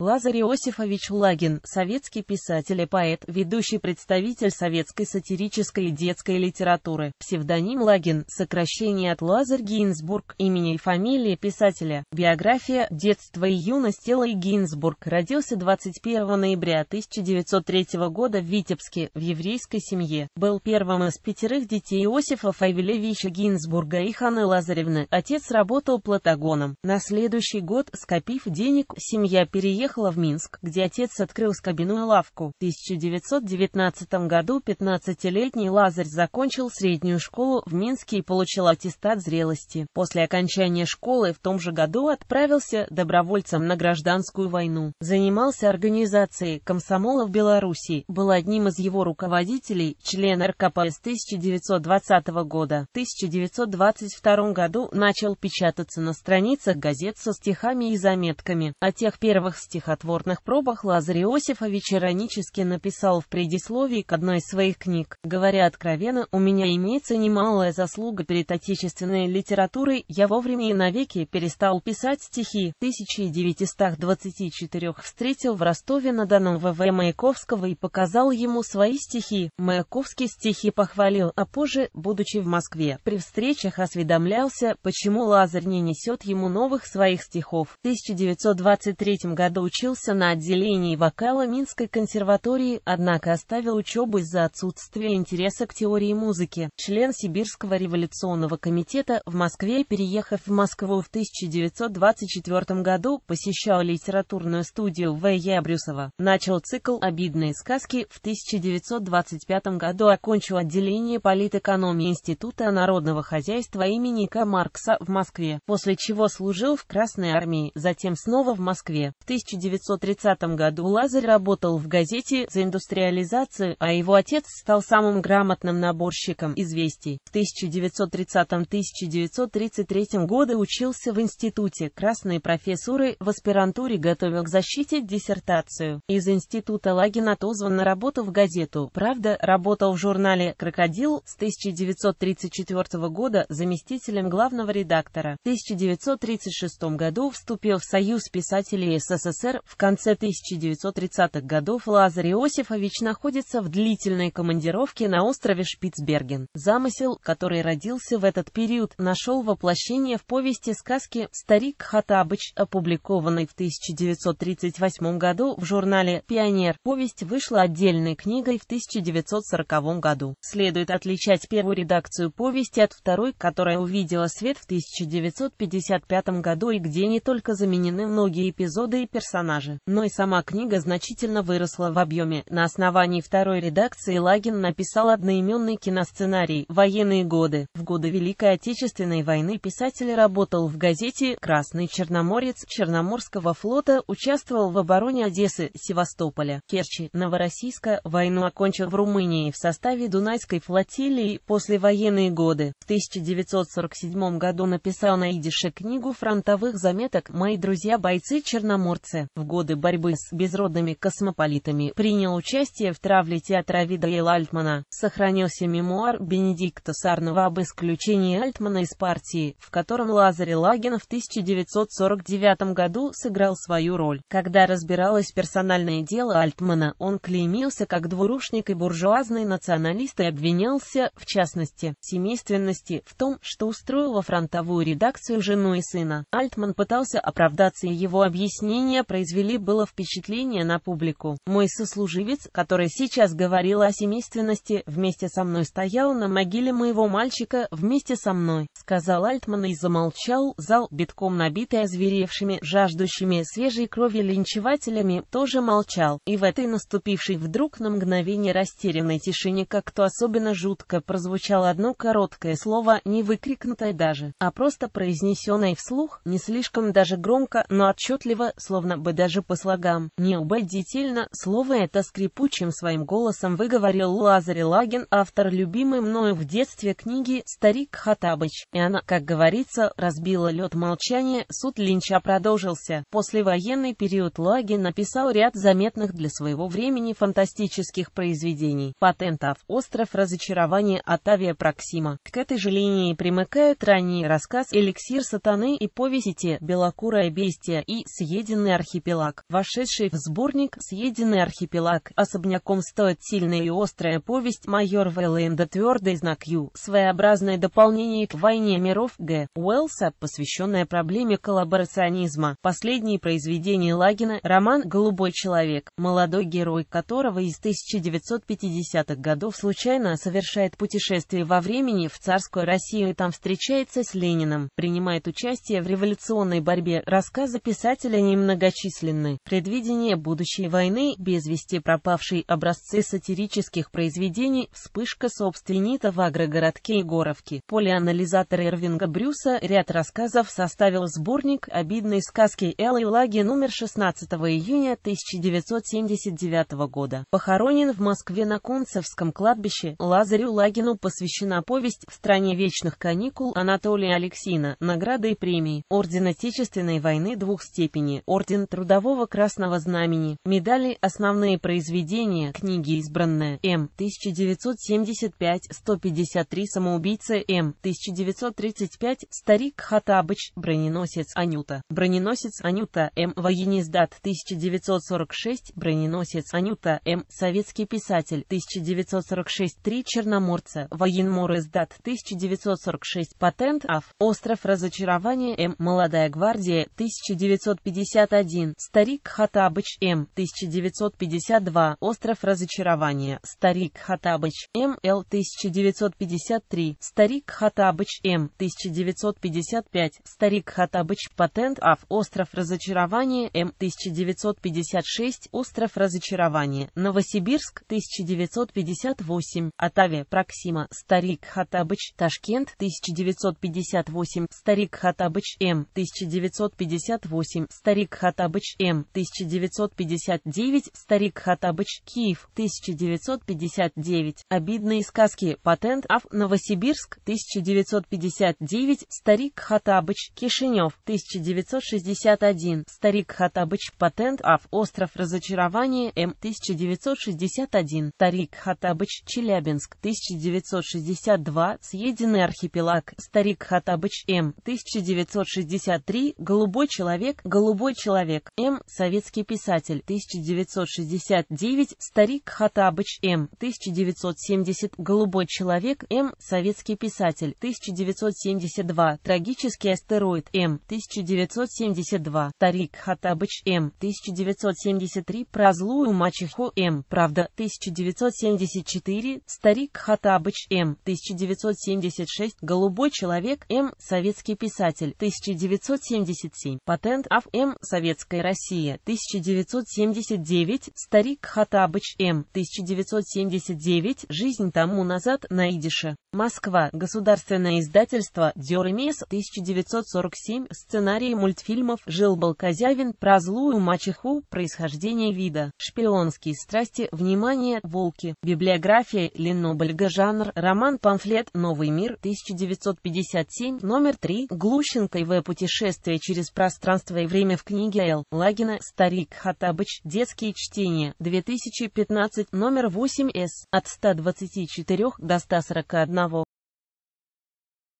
Лазарь Иосифович Лагин, советский писатель и поэт, ведущий представитель советской сатирической и детской литературы, псевдоним Лагин, сокращение от Лазарь Гинзбург, имени и фамилии писателя, биография, детство и юность Элой Гинзбург, родился 21 ноября 1903 года в Витебске, в еврейской семье, был первым из пятерых детей Иосифа Фавелевича Гинзбурга и Ханы Лазаревны, отец работал платагоном, на следующий год, скопив денег, семья переехала переехала в Минск, где отец открыл скобяную лавку. В 1919 году 15-летний Лазарь закончил среднюю школу в Минске и получил аттестат зрелости. После окончания школы в том же году отправился добровольцем на гражданскую войну. Занимался организацией комсомола в Беларуси, был одним из его руководителей, член РКП с 1920 года. В 1922 году начал печататься на страницах газет со стихами и заметками. О а тех первых стихах, стихотворных пробах Лазарь Иосифович иронически написал в предисловии к одной из своих книг, говоря откровенно, «У меня имеется немалая заслуга перед отечественной литературой, я вовремя и навеки перестал писать стихи». 1924 встретил в Ростове-на-Дону В.В. Маяковского и показал ему свои стихи. Маяковский стихи похвалил, а позже, будучи в Москве, при встречах осведомлялся, почему Лазарь не несет ему новых своих стихов. В 1923 году учился на отделении вокала Минской консерватории, однако оставил учебу из-за отсутствия интереса к теории музыки. Член Сибирского революционного комитета в Москве, переехав в Москву в 1924 году, посещал литературную студию В. Брюсова. Начал цикл «Обидные сказки» в 1925 году, окончил отделение политэкономии Института народного хозяйства имени К. Маркса в Москве, после чего служил в Красной армии, затем снова в Москве. В 19 1930 году Лазарь работал в газете «За индустриализацию», а его отец стал самым грамотным наборщиком известий. В 1930-1933 годы учился в институте красной профессуры, в аспирантуре готовил к защите диссертацию. Из института Лагин отозван на работу в газету «Правда», работал в журнале «Крокодил» с 1934 года заместителем главного редактора. В 1936 году вступил в Союз писателей СССР СССР в конце 1930-х годов Лазарь Иосифович находится в длительной командировке на острове Шпицберген. Замысел, который родился в этот период, нашел воплощение в повести сказки «Старик Хатабыч», опубликованной в 1938 году в журнале «Пионер». Повесть вышла отдельной книгой в 1940 году. Следует отличать первую редакцию повести от второй, которая увидела свет в 1955 году и где не только заменены многие эпизоды и персонажи, персонажи, но и сама книга значительно выросла в объеме. На основании второй редакции Лагин написал одноименный киносценарий «Военные годы». В годы Великой Отечественной войны писатель работал в газете «Красный черноморец» Черноморского флота, участвовал в обороне Одессы, Севастополя, Керчи, Новороссийска, войну окончил в Румынии в составе Дунайской флотилии после военные годы. В 1947 году написал на идише книгу фронтовых заметок «Мои друзья-бойцы-черноморцы». Франция, в годы борьбы с безродными космополитами принял участие в травле театра Видаэла Альтмана. Сохранился мемуар Бенедикта Сарнова об исключении Альтмана из партии, в котором Лазарь Лагин в 1949 году сыграл свою роль. Когда разбиралось персональное дело Альтмана, он клеймился как двурушник и буржуазный националист и обвинялся, в частности, в семейственности, в том, что устроил во фронтовую редакцию жену и сына. Альтман пытался оправдаться и его объяснения произвели было впечатление на публику. Мой сослуживец, который сейчас говорил о семейственности, вместе со мной стоял на могиле моего мальчика, вместе со мной, сказал Альтман и замолчал, зал, битком набитый озверевшими, жаждущими свежей крови линчевателями, тоже молчал, и в этой наступившей вдруг на мгновение растерянной тишине как-то особенно жутко прозвучало одно короткое слово, не выкрикнутое даже, а просто произнесенное вслух, не слишком даже громко, но отчетливо, словно бы даже по слогам. Неубедительно, слово это скрипучим своим голосом выговорил Лазарь Лагин, автор любимой мною в детстве книги «Старик Хатабыч». И она, как говорится, разбила лед молчания, суд Линча продолжился. Послевоенный период Лагин написал ряд заметных для своего времени фантастических произведений. Патентов «Остров разочарования» Атавия Проксима. К этой же линии примыкают ранний рассказ «Эликсир сатаны» и «Повесите «Белокурая бестия» и «Съеденный архив» архипелаг, вошедший в сборник «Съеденный архипелаг». Особняком стоит сильная и острая повесть майор Вейлэнда «Твердый знак Ю», своеобразное дополнение к «Войне миров» Г. Уэллса, посвященное проблеме коллаборационизма. Последние произведения Лагина – роман «Голубой человек», молодой герой которого из 1950-х годов случайно совершает путешествие во времени в царскую Россию и там встречается с Лениным, принимает участие в революционной борьбе, рассказы писателя немногочисленны перечислены. Предвидение будущей войны, без вести пропавшие образцы сатирических произведений, вспышка собственнита в агрогородке Егоровке. Полианализатор Эрвинга Брюса ряд рассказов составил сборник «Обидной сказки Эллы Лаги» номер 16 июня 1979 года. Похоронен в Москве на Концевском кладбище. Лазарю Лагину посвящена повесть «В стране вечных каникул» Анатолия Алексина, награды и премии, Орден Отечественной войны двух степени, Орден Трудового Красного Знамени, медали «Основные произведения», книги «Избранная», М. 1975, 153 «Самоубийцы», М. 1935, «Старик Хатабыч», «Броненосец Анюта», «Броненосец Анюта», М. Воениздат, 1946, «Броненосец Анюта», М. Советский писатель, 1946, «Три черноморца», «Военмор издат», 1946, «Патент Аф», «Остров разочарования», М. «Молодая гвардия», 1951, 1. Старик Хатабыч М. 1952. Остров разочарования. Старик Хатабыч М. Л. 1953. Старик Хатабыч М. 1955. Старик Хатабыч Патент Аф. Остров разочарования М. 1956. Остров разочарования. Новосибирск 1958. Атаве Проксима. Старик Хатабыч Ташкент 1958. Старик Хатабыч М. 1958. Старик Хатабыч Хатабыч М. 1959, Старик Хатабыч Киев 1959, Обидные сказки, патент Ав Новосибирск 1959, Старик Хатабыч Кишинев 1961, Старик Хатабыч патент Ав Остров разочарования М. 1961, Старик Хатабыч Челябинск 1962, Съеденный архипелаг Старик Хатабыч М. 1963, Голубой человек, Голубой человек человек, М. Советский писатель, 1969, Старик Хатабыч, М. 1970, Голубой человек, М. Советский писатель, 1972, Трагический астероид, М. 1972, Старик Хатабыч, М. 1973, Про злую мачеху, М. Правда, 1974, Старик Хатабыч, М. 1976, Голубой человек, М. Советский писатель, 1977, Патент АФ, Советский Советская Россия, 1979, Старик Хатабыч М., 1979, Жизнь тому назад на идише. Москва. Государственное издательство «Дюрмес» 1947. Сценарий мультфильмов «Жил-был Козявин» про злую мачеху, происхождение вида, шпионские страсти, внимание, волки. Библиография Ленобльга. Жанр. Роман-памфлет «Новый мир» 1957. Номер 3. Глущенко В. Путешествие через пространство и время в книге Л. Лагина. Старик Хатабыч. Детские чтения. 2015. Номер 8 С. От 124 до 141